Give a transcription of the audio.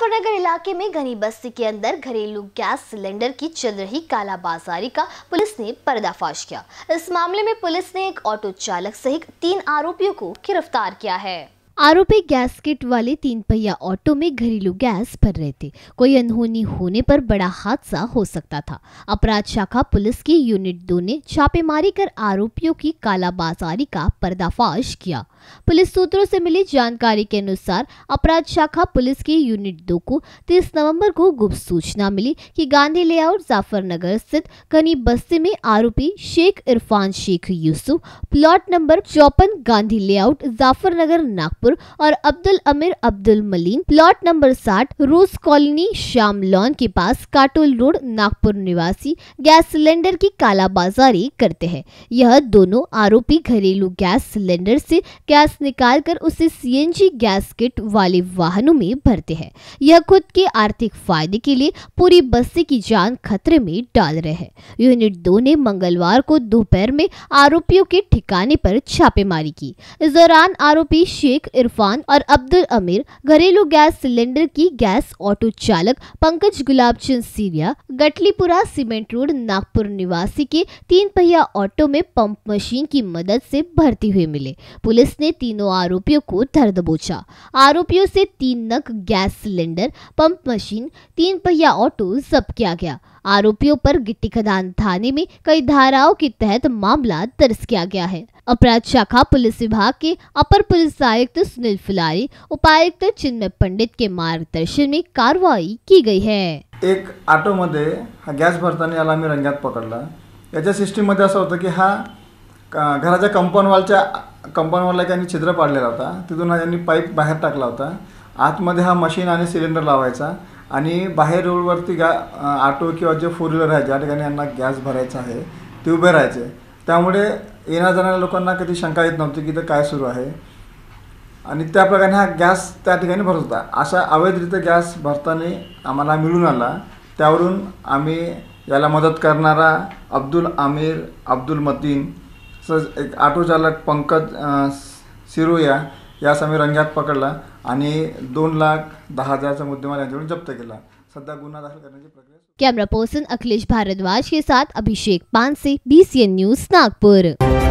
मुजफ्फरनगर इलाके में घनी बस्ती के अंदर घरेलू गैस सिलेंडर की चल रही कालाबाजारी का पुलिस ने पर्दाफाश किया इस मामले में पुलिस ने एक ऑटो चालक सहित तीन आरोपियों को गिरफ्तार किया है आरोपी गैस किट वाले तीन पहिया ऑटो में घरेलू गैस भर रहे थे कोई अनहोनी होने पर बड़ा हादसा हो सकता था अपराध शाखा पुलिस की यूनिट दो ने छापेमारी कर आरोपियों की कालाबाजारी का पर्दाफाश किया पुलिस सूत्रों से मिली जानकारी के अनुसार अपराध शाखा पुलिस की यूनिट दो को 30 नवंबर को गुप्त सूचना मिली कि गांधी लेआउट जाफरनगर स्थित कनी बस्ती में आरोपी शेख इरफान शेख यूसुफ प्लॉट नंबर चौपन गांधी लेआउट जाफरनगर नागपुर जौनपुर और अब्दुल अमीर अब्दुल मलिन प्लॉट नंबर साठ रूस कॉलोनी श्याम लॉन के पास काटोल रोड नागपुर निवासी गैस सिलेंडर की कालाबाजारी करते हैं यह दोनों आरोपी घरेलू गैस सिलेंडर से गैस निकाल कर उसे सी गैस किट वाले वाहनों में भरते हैं यह खुद के आर्थिक फायदे के लिए पूरी बस्ती की जान खतरे में डाल रहे हैं यूनिट दो ने मंगलवार को दोपहर में आरोपियों के ठिकाने पर छापेमारी की इस दौरान आरोपी शेख इरफान और अब्दुल अमीर घरेलू गैस सिलेंडर की गैस ऑटो चालक पंकज चंद सीरिया गटलीपुरा सीमेंट रोड नागपुर निवासी के तीन पहिया ऑटो में पंप मशीन की मदद से भरती हुए मिले पुलिस ने तीनों आरोपियों को धर दबोचा आरोपियों से तीन नग गैस सिलेंडर पंप मशीन तीन पहिया ऑटो जब्त किया गया आरोपियों पर गिट्टी खदान थाने में कई धाराओं के तहत मामला दर्ज किया गया है अपराध शाखा पुलिस विभाग के अपर पुलिस आयुक्त सुनील फुलारी उपायुक्त चिन्मय पंडित के मार्गदर्शन में कार्रवाई की गई है एक ऑटोमध्ये हा गॅस भरताना याला रंगात पकडला सिस्टम मध्य असं होतं की हा घराच्या वाल कंपाउंड त्यांनी छिद्र पाडलेला होता तिथून त्यांनी पाईप बाहेर टाकला होता मध्ये हा मशीन आणि सिलेंडर लावायचा आणि बाहेर रोडवरती गा ऑटो किंवा जे फोर व्हीलर आहे ज्या ठिकाणी यांना गॅस भरायचा आहे ते उभे राहायचे त्यामुळे येणाऱ्या जाणाऱ्या लोकांना कधी शंका येत नव्हती की इथं काय सुरू आहे आणि त्याप्रकारे हा गॅस त्या ठिकाणी भरत होता अशा अवैधरित्या गॅस भरताना आम्हाला मिळून आला त्यावरून आम्ही याला मदत करणारा अब्दुल आमिर अब्दुल मतीन तसंच एक ऑटो चालक पंकज सिरोया यास आम्ही रंग्यात पकडला आणि दोन लाख दहा हजारचा मुद्देमाल यांच्याकडून जप्त केला सध्या गुन्हा दाखल करण्याची प्रक्रिया कॅमेरा पर्सन अखिलेश भारद्वाज के साथ Abhishek Panse B C N news Nagpur